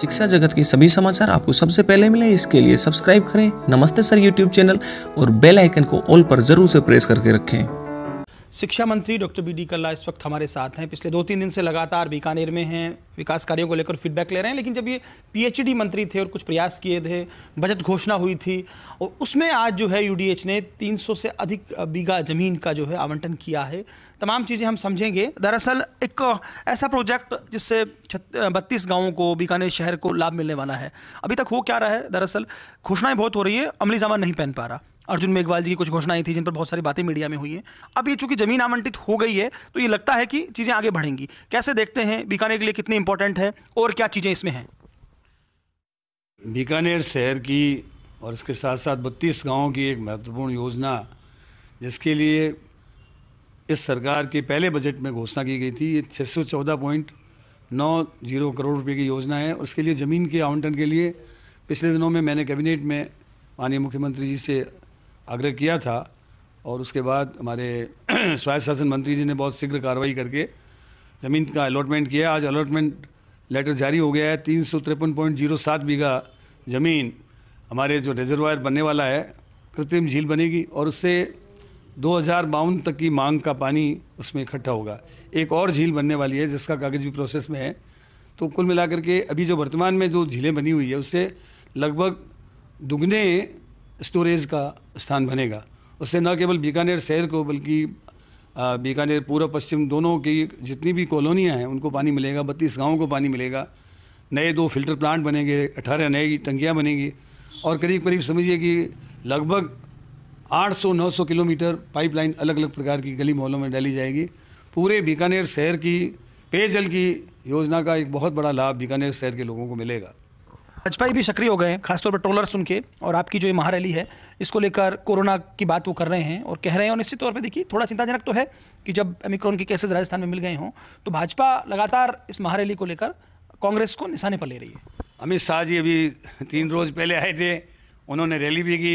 शिक्षा जगत के सभी समाचार आपको सबसे पहले मिले इसके लिए सब्सक्राइब करें नमस्ते सर यूट्यूब चैनल और बेल आइकन को ऑल पर जरूर से प्रेस करके रखें शिक्षा मंत्री डॉक्टर बी डी कल्ला इस वक्त हमारे साथ हैं पिछले दो तीन दिन से लगातार बीकानेर में हैं विकास कार्यों को लेकर फीडबैक ले रहे हैं लेकिन जब ये पीएचडी मंत्री थे और कुछ प्रयास किए थे बजट घोषणा हुई थी और उसमें आज जो है यूडीएच ने 300 से अधिक बीघा जमीन का जो है आवंटन किया है तमाम चीज़ें हम समझेंगे दरअसल एक ऐसा प्रोजेक्ट जिससे बत्तीस गाँवों को बीकानेर शहर को लाभ मिलने वाला है अभी तक हो क्या रहा है दरअसल घोषणाएँ बहुत हो रही है अमली जामा नहीं पहन पा रहा अर्जुन मेघवाल जी की कुछ घोषणाएं थी जिन पर बहुत सारी बातें मीडिया में हुई हैं अब ये चूंकि जमीन आवंटित हो गई है तो ये लगता है कि चीज़ें आगे बढ़ेंगी कैसे देखते हैं बीकानेर के लिए कितनी इंपॉर्टेंट है और क्या चीज़ें इसमें हैं बीकानेर शहर की और इसके साथ साथ बत्तीस गाँव की एक महत्वपूर्ण योजना जिसके लिए इस सरकार के पहले बजट में घोषणा की गई थी ये छः सौ चौदह पॉइंट नौ जीरो करोड़ रुपए की योजना है उसके लिए ज़मीन के आवंटन के लिए पिछले दिनों में मैंने कैबिनेट में माननीय मुख्यमंत्री जी से आग्रह किया था और उसके बाद हमारे स्वास्थ्य शासन मंत्री जी ने बहुत शीघ्र कार्रवाई करके ज़मीन का अलॉटमेंट किया आज अलॉटमेंट लेटर जारी हो गया है तीन सौ तिरपन पॉइंट जीरो सात बीघा ज़मीन हमारे जो रिजर्वायर बनने वाला है कृत्रिम झील बनेगी और उससे दो हज़ार बावन तक की मांग का पानी उसमें इकट्ठा होगा एक और झील बनने वाली है जिसका कागज़ भी प्रोसेस में है तो कुल मिलाकर के अभी जो वर्तमान में जो झीलें बनी हुई है उससे लगभग दुगने स्टोरेज का स्थान बनेगा उससे न केवल बीकानेर शहर को बल्कि बीकानेर पूर्व पश्चिम दोनों की जितनी भी कॉलोनियाँ हैं उनको पानी मिलेगा बत्तीस गाँव को पानी मिलेगा नए दो फिल्टर प्लांट बनेंगे अठारह नई टंकियाँ बनेंगी और करीब करीब समझिए कि लगभग 800-900 किलोमीटर पाइपलाइन अलग अलग प्रकार की गली मोहल्लों में डाली जाएगी पूरे बीकानेर शहर की पेयजल की योजना का एक बहुत बड़ा लाभ बीकानेर शहर के लोगों को मिलेगा भाजपा भी सक्रिय हो गए हैं खासतौर पर ट्रोलर सुन के और आपकी जो ये महारैली है इसको लेकर कोरोना की बात वो कर रहे हैं और कह रहे हैं और निश्चित तौर पर देखिए थोड़ा चिंताजनक तो है कि जब एमिक्रॉन के केसेस राजस्थान में मिल गए हों तो भाजपा लगातार इस महारैली को लेकर कांग्रेस को निशाने पर ले रही है अमित शाह जी अभी तीन रोज़ पहले आए थे उन्होंने रैली भी की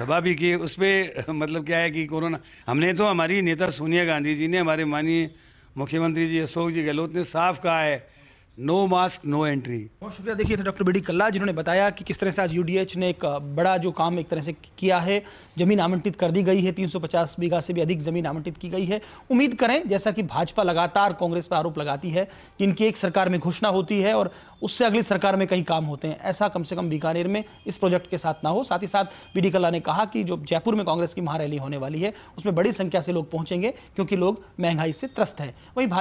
सभा भी की उस पर मतलब क्या है कि कोरोना हमने तो हमारी नेता सोनिया गांधी जी ने हमारे माननीय मुख्यमंत्री जी अशोक जी गहलोत ने साफ कहा है नो मास्क नो एंट्री बहुत शुक्रिया देखिए तो डॉक्टर बेडी कल्ला जिन्होंने बताया कि किस तरह से आज यूडीएच ने एक बड़ा जो काम एक तरह से किया है जमीन आवंटित कर दी गई है 350 बीघा से भी अधिक जमीन आवंटित की गई है उम्मीद करें जैसा कि भाजपा लगातार कांग्रेस पर आरोप लगाती है कि इनकी एक सरकार में घोषणा होती है और उससे अगली सरकार में कई काम होते हैं ऐसा कम से कम बीकानेर में इस प्रोजेक्ट के साथ ना हो साथ ही साथ बी कल्ला ने कहा कि जो जयपुर में कांग्रेस की महारैली होने वाली है उसमें बड़ी संख्या से लोग पहुंचेंगे क्योंकि लोग महंगाई से त्रस्त है वहीं